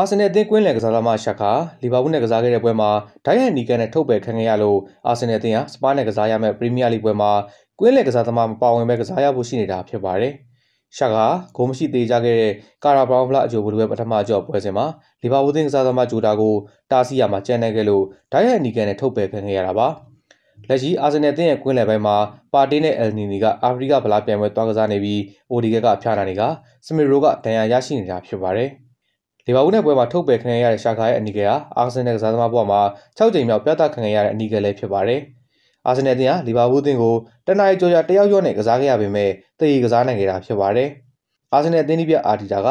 အာဆင်နယ်အသင်းကွင်းလယ်ကစားသမားရှက်ခါလီဗာပူးနဲ့ကစားခဲ့တဲ့ပွဲမှာဒိုင်ဟန်နီကန်နဲ့ထုတ်ပယ်ခံခဲ့ရလို့အာဆင်နယ်အသင်းဟာစပါးနဲ့ကစားရမယ့်ပရီးမီးယားလိဂ်ပွဲမှာကွင်းလယ်ကစားသမားမပါဝင်ပဲကစားရဖို့ရှိနေတာဖြစ်ပါတယ်။ရှက်ခါဂိုးမရှိသေးကြခဲ့တဲ့ကာရာဘရောင်းဖလာအကြိုဘလူးရဲ့ပထမအကြော့ပွဲစဉ်မှာလီဗာပူးသင်းကစားသမားဂျိုတာကိုတာစီယာမှာကျန်နေခဲ့လို့ဒိုင်ဟန်နီကန်နဲ့ထုတ်ပယ်ခံခဲ့ရတာပါ။လက်ရှိအာဆင်နယ်အသင်းရဲ့ကွင်းလယ်ပိုင်းမှာပါတီနဲ့အယ်နီနီကအာဖရိကဗလာပြိုင်ပွဲသွားကစားနေပြီးအိုဒီဂက်ကဖျားနာနေကစမီရိုကဒဏ်ရာရရှိနေတာဖြစ်ပါတယ်။လီဗာပူးနဲ့ပွဲမှာထုတ်ပယ်ခံရတဲ့ရှာခါရဲ့အနီကယ်ဟာအာဆင်နယ်ကစားသမားဘဝမှာ6ကြိမ်မြောက်ပြသခံရတဲ့အနီကယ်လည်းဖြစ်ပါတယ်။အာဆင်နယ်တင်ဟာလီဗာပူးတင်ကိုတနအိကြောကြာတယောက်ယောက်နဲ့ကစားခဲ့ရပေမဲ့တည်ရကစားနိုင်ခဲ့တာဖြစ်ပါတယ်။အာဆင်နယ်တင်ဒီပြအာတီတာက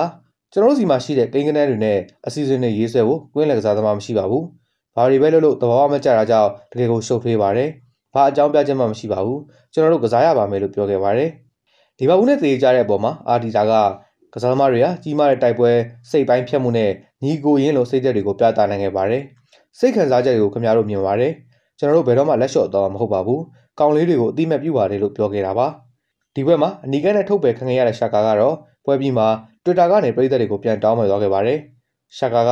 ကျွန်တော်တို့စီမှာရှိတဲ့ကိန်းကနန်းတွေနဲ့အစီအစဉ်တွေရေးဆွဲဖို့ကွင်းလက်ကစားသမားမရှိပါဘူး။ဘာတွေပဲလုပ်လို့သဘောမကျတာကြောင့်တကယ်ကိုရှုပ်ထွေးပါတယ်။ဘာအကြောင်းပြချက်မှမရှိပါဘူး။ကျွန်တော်တို့ကစားရပါမယ်လို့ပြောခဲ့ပါတယ်။ဒီဘက်ဦးနဲ့သေကြတဲ့အပေါ်မှာအာဒီတာကကစားသမားတွေကကြီးမားတဲ့တိုက်ပွဲစိတ်ပိုင်းဖြတ်မှုနဲ့ညီကိုရင်းလိုစိတ်သက်တွေကိုပြသနိုင်ခဲ့ပါတယ်။စိတ်ခံစားချက်တွေကိုခင်ဗျားတို့မြင်ပါတယ်။ကျွန်တော်တို့ဘယ်တော့မှလက်လျှော့တော့မဟုတ်ပါဘူး။ကောင်လေးတွေကိုအတိမတ်ပြုပါတယ်လို့ပြောခဲ့တာပါ။ဒီဘက်မှာအနီကနဲ့ထုတ်ပယ်ခံခဲ့ရတဲ့ရှာကာကတော့ပွဲပြီးမှာ Twitter ကနေပြည်သက်တွေကိုပြန်တောင်းပန်သွားခဲ့ပါတယ်။ရှာကာက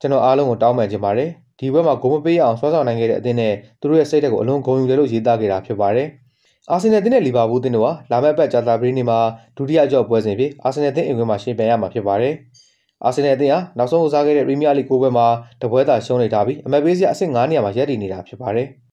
ကျွန်တော်အားလုံးကိုတောင်းပန်ချင်ပါတယ်။ဒီဘက်မှာဂိုးမပေးရအောင်ဆွဲဆောင်နိုင်ခဲ့တဲ့အသင်းနဲ့သူတို့ရဲ့စိတ်ဓာတ်ကိုအလွန်ဂုဏ်ယူတယ်လို့ရေးသားခဲ့တာဖြစ်ပါတယ်။အာဆင်နယ်သင်းနဲ့လီဗာပူးသင်းတို့ဟာလာမယ့်ပတ်ကြာသပတေးနေ့မှာဒုတိယကြော့ပွဲစဉ်ဖြစ်အာဆင်နယ်သင်းအင်ကွင်းမှာရှင်ပြိုင်ရမှာဖြစ်ပါတယ်။အာဆင်နယ်သင်းဟာနောက်ဆုံးဦးစားခဲ့တဲ့ပရီးမီးယားလိဂ်ကိုပွဲမှာတပွဲသာရှုံးနေထားပြီးအမက်ပေးစရာအဆင့်9နေရာမှာရပ်တည်နေတာဖြစ်ပါတယ်။